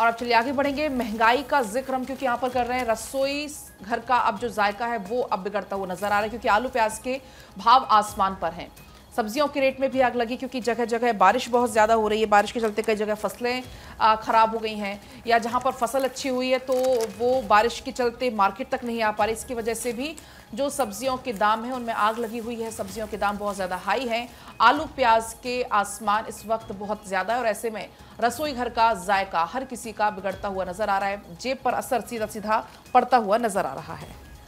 और अब चलिए आगे बढ़ेंगे महंगाई का जिक्र हम क्योंकि यहाँ पर कर रहे हैं रसोई घर का अब जो जायका है वो अब बिगड़ता हुआ नजर आ रहा है क्योंकि आलू प्याज के भाव आसमान पर हैं सब्जियों के रेट में भी आग लगी क्योंकि जगह जगह बारिश बहुत ज़्यादा हो रही है बारिश के चलते कई जगह फसलें ख़राब हो गई हैं या जहाँ पर फसल अच्छी हुई है तो वो बारिश के चलते मार्केट तक नहीं आ पा रही इसकी वजह से भी जो सब्जियों के दाम हैं उनमें आग लगी हुई है सब्जियों के दाम बहुत ज़्यादा हाई हैं आलू प्याज के आसमान इस वक्त बहुत ज़्यादा है और ऐसे में रसोई घर का जायका हर किसी का बिगड़ता हुआ नज़र आ रहा है जेब पर असर सीधा सीधा पड़ता हुआ नज़र आ रहा है